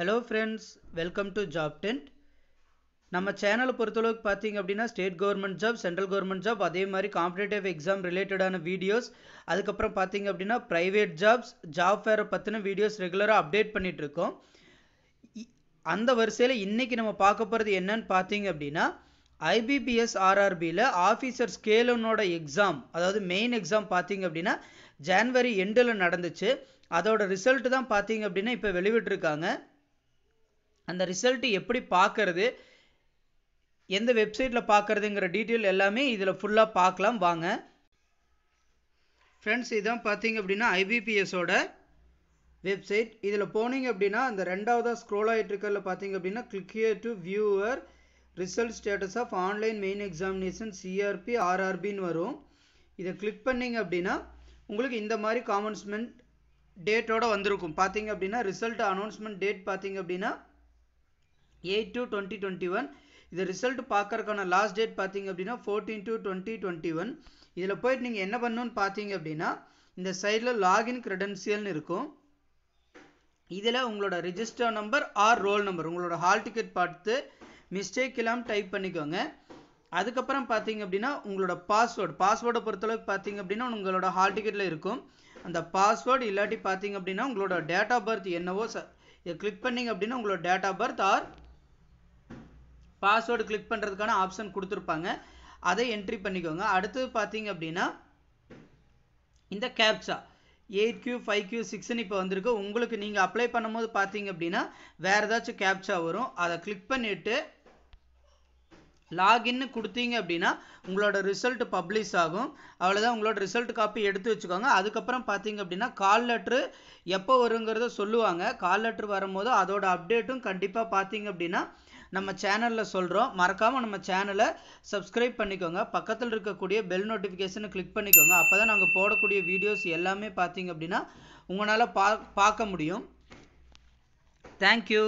hello friends welcome to job tent நம்ம சேனலை பொறுத்தளவுக்கு பார்த்தீங்க அப்படின்னா state government job central government job அதே மாதிரி காம்படேட்டிவ் எக்ஸாம் ரிலேட்டடான வீடியோஸ் அதுக்கப்புறம் பார்த்தீங்க அப்படின்னா ப்ரைவேட் ஜாப்ஸ் ஜாப் ஃபேரை பற்றின வீடியோஸ் ரெகுலராக அப்டேட் பண்ணிகிட்ருக்கோம் அந்த வரிசையில் இன்றைக்கி நம்ம பார்க்க போகிறது என்னன்னு பார்த்தீங்க அப்படின்னா ஐபிபிஎஸ் ஆர்ஆர்பியில் ஆஃபீஸர் ஸ்கேலனோட எக்ஸாம் அதாவது மெயின் எக்ஸாம் பார்த்தீங்க அப்படின்னா ஜான்வரி எண்டில் நடந்துச்சு அதோட ரிசல்ட் தான் பார்த்தீங்க அப்படின்னா இப்போ வெளிவிட்டிருக்காங்க அந்த ரிசல்ட்டு எப்படி பார்க்கறது எந்த வெப்சைட்டில் பார்க்குறதுங்கிற டீட்டெயில் எல்லாமே இதில் ஃபுல்லாக பார்க்கலாம் வாங்க ஃப்ரெண்ட்ஸ் இதான் பார்த்தீங்க அப்படின்னா ஐபிபிஎஸோட வெப்சைட் இதில் போனீங்க அப்படின்னா அந்த ரெண்டாவதாக ஸ்க்ரோல் ஆகிட்டு இருக்கிறதுல பார்த்தீங்க அப்படின்னா click here to view your result status of online main examination CRP ஆர்ஆர்பின்னு வரும் இதை கிளிக் பண்ணிங்க அப்படின்னா உங்களுக்கு இந்த மாதிரி காமன்ஸ்மெண்ட் டேட்டோட வந்திருக்கும் பார்த்தீங்க அப்படின்னா ரிசல்ட் அனௌன்ஸ்மெண்ட் டேட் பார்த்தீங்க அப்படின்னா eight to twenty twenty one இது ரிசல்ட் பார்க்கறக்கான லாஸ்ட் டேட் பார்த்தீங்க அப்படின்னா fourteen to twenty twenty one இதில் போயிட்டு நீங்கள் என்ன பண்ணணும்னு பார்த்தீங்க அப்படின்னா இந்த சைடில் லாகின் க்ரெடென்சியல்னு இருக்கும் இதில் உங்களோட register number or roll number உங்களோட ஹால் டிக்கெட் பார்த்து மிஸ்டேக் இல்லாமல் டைப் பண்ணிக்கோங்க அதுக்கப்புறம் பார்த்தீங்க அப்படின்னா உங்களோட பாஸ்வேர்டு பாஸ்வேர்டை பொறுத்தளவுக்கு பார்த்தீங்க அப்படின்னா உங்களோட ஹால் டிக்கெட்டில் இருக்கும் அந்த பாஸ்வேர்டு இல்லாட்டி பார்த்தீங்க அப்படின்னா உங்களோட டேட் ஆஃப் பர்த் என்னவோ இதை கிளிக் பண்ணிங்க அப்படின்னா உங்களோட date of birth or password click பண்ணுறதுக்கான ஆப்ஷன் கொடுத்துருப்பாங்க அதை என்ட்ரி பண்ணிக்கோங்க அடுத்தது பார்த்தீங்க அப்படின்னா இந்த captcha eight Q five Q சிக்ஸ்னு இப்போ வந்திருக்கு உங்களுக்கு நீங்கள் அப்ளை பண்ணும்போது பார்த்தீங்க அப்படின்னா வேறு ஏதாச்சும் கேப்சா வரும் அதை கிளிக் பண்ணிவிட்டு லாகின்னு கொடுத்தீங்க அப்படின்னா உங்களோட ரிசல்ட் பப்ளிஷ் ஆகும் அவ்வளோதான் உங்களோட ரிசல்ட் காப்பி எடுத்து வச்சுக்கோங்க அதுக்கப்புறம் பார்த்தீங்க அப்படின்னா கால் லெட்ரு எப்போ வருங்கிறத சொல்லுவாங்க கால் லெட்ரு வரும்போது அதோட அப்டேட்டும் கண்டிப்பாக பார்த்தீங்க அப்படின்னா நம்ம சேனலில் சொல்கிறோம் மறக்காமல் நம்ம சேனலை சப்ஸ்கிரைப் பண்ணிக்கோங்க பக்கத்தில் இருக்கக்கூடிய பெல் நோட்டிஃபிகேஷனை கிளிக் பண்ணிக்கோங்க அப்போ தான் நாங்கள் போடக்கூடிய வீடியோஸ் எல்லாமே பார்த்தீங்க அப்படின்னா உங்களால் பா பார்க்க முடியும் தேங்க்யூ